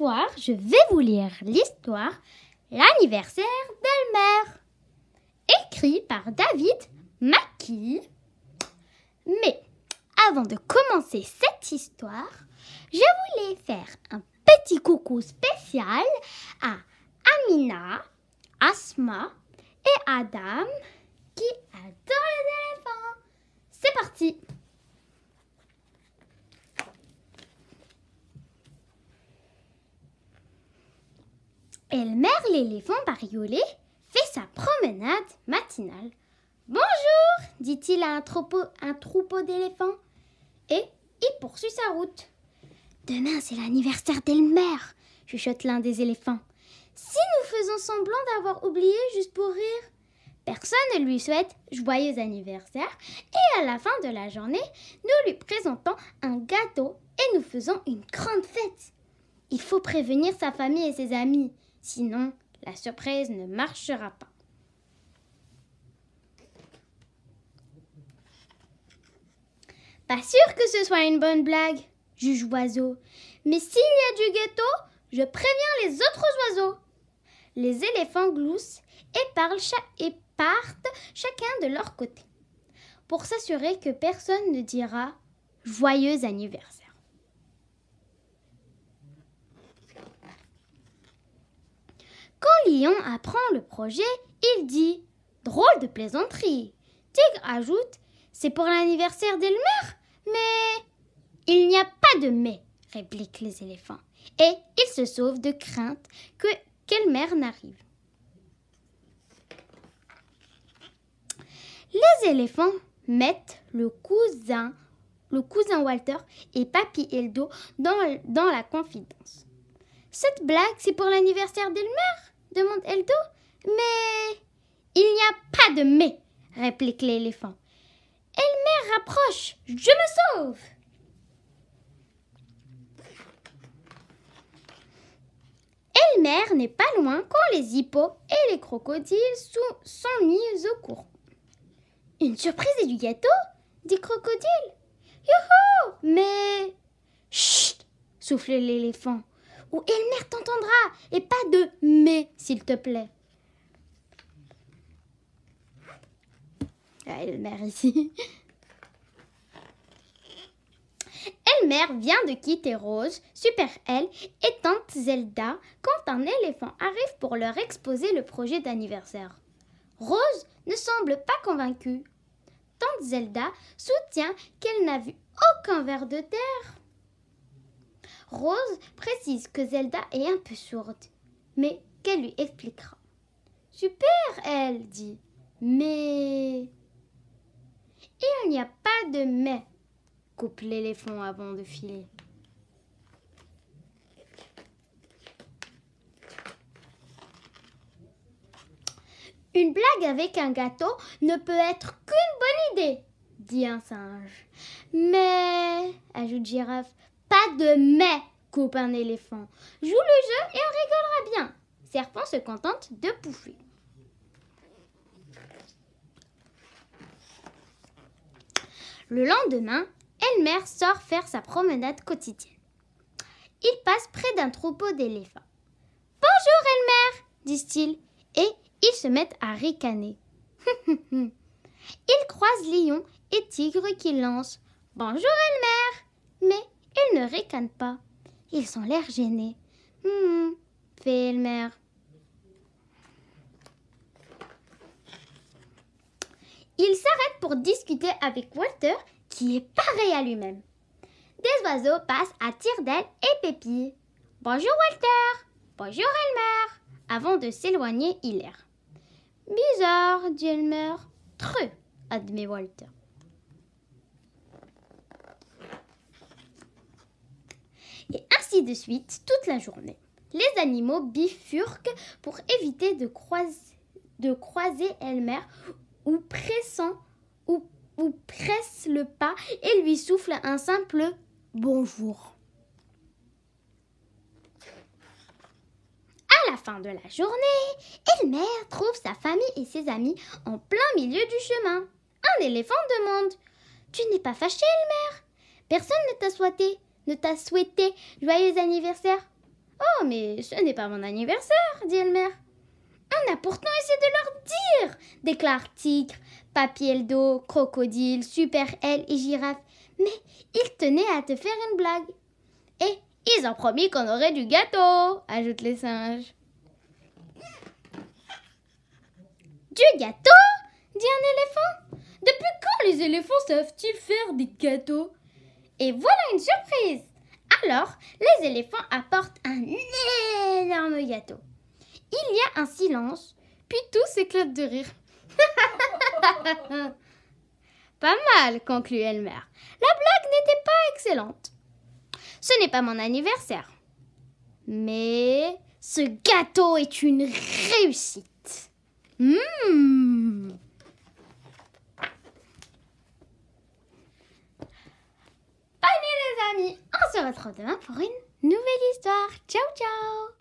soir, je vais vous lire l'histoire L'anniversaire d'Elmer, écrit par David Mackie. Mais avant de commencer cette histoire, je voulais faire un petit coucou spécial à Amina, Asma et Adam qui adorent les éléphants. C'est parti! l'éléphant bariolé fait sa promenade matinale. Bonjour, dit-il à un troupeau, d'éléphants, et il poursuit sa route. Demain, c'est l'anniversaire d'Elmer, chuchote l'un des éléphants. Si nous faisons semblant d'avoir oublié juste pour rire, personne ne lui souhaite joyeux anniversaire et à la fin de la journée, nous lui présentons un gâteau et nous faisons une grande fête. Il faut prévenir sa famille et ses amis, Sinon, la surprise ne marchera pas. Pas sûr que ce soit une bonne blague, juge oiseau. Mais s'il y a du gâteau, je préviens les autres oiseaux. Les éléphants gloussent et et partent chacun de leur côté pour s'assurer que personne ne dira joyeux anniversaire. lion apprend le projet, il dit Drôle de plaisanterie. Tigre ajoute C'est pour l'anniversaire d'Elmer, mais. Il n'y a pas de mais, répliquent les éléphants, et ils se sauvent de crainte que qu'Elmer n'arrive. Les éléphants mettent le cousin, le cousin Walter et Papy Eldo dans, dans la confidence. Cette blague, c'est pour l'anniversaire d'Elmer demande Eldo. Mais il n'y a pas de mais, réplique l'éléphant. Elmer rapproche, je me sauve. Elmer n'est pas loin quand les hippos et les crocodiles sont mis au courant. Une surprise et du gâteau dit Crocodile. Youhou Mais. Chut souffle l'éléphant. Ou Elmer t'entendra et s'il te plaît. Ah, elle Elmer ici. Elmer vient de quitter Rose, Super Elle et Tante Zelda quand un éléphant arrive pour leur exposer le projet d'anniversaire. Rose ne semble pas convaincue. Tante Zelda soutient qu'elle n'a vu aucun ver de terre. Rose précise que Zelda est un peu sourde. Mais qu'elle lui expliquera. Super, elle dit. Mais... Il n'y a pas de mais, coupe l'éléphant avant de filer. Une blague avec un gâteau ne peut être qu'une bonne idée, dit un singe. Mais, ajoute Girafe, pas de mais, coupe un éléphant. Joue le jeu et on rigolera bien. Serpent se contente de pouffer. Le lendemain, Elmer sort faire sa promenade quotidienne. Il passe près d'un troupeau d'éléphants. Bonjour Elmer, disent-ils, et ils se mettent à ricaner. ils croisent lions et tigres qui lancent Bonjour Elmer, mais ils ne ricanent pas. Ils ont l'air gênés. Hmm, il s'arrête pour discuter avec Walter qui est pareil à lui-même. Des oiseaux passent à Tire-D'aile et Pépi. Bonjour Walter. Bonjour Elmer. Avant de s'éloigner, il erre. Bizarre, dit Elmer. admet Walter. Et ainsi de suite toute la journée. Les animaux bifurquent pour éviter de croiser, Elmer ou pressent ou, presse le pas et lui souffle un simple bonjour. À la fin de la journée, Elmer trouve sa famille et ses amis en plein milieu du chemin. Un éléphant demande Tu n'es pas fâché, Elmer Personne ne t'a souhaité, ne t'a souhaité joyeux anniversaire Oh, mais ce n'est pas mon anniversaire, dit Elmer. On a pourtant essayé de leur dire, déclare Tigre, Papieldo, Crocodile, Super L et Girafe. Mais ils tenaient à te faire une blague. Et ils ont promis qu'on aurait du gâteau, ajoutent les singes. Du gâteau dit un éléphant. Depuis quand les éléphants savent-ils faire des gâteaux Et voilà une surprise alors, les éléphants apportent un énorme gâteau. Il y a un silence, puis tous éclatent de rire. pas mal, conclut Elmer. La blague n'était pas excellente. Ce n'est pas mon anniversaire. Mais ce gâteau est une réussite. Allez hmm. les amis, on se retrouve demain pour une nouvelle histoire. Ciao, ciao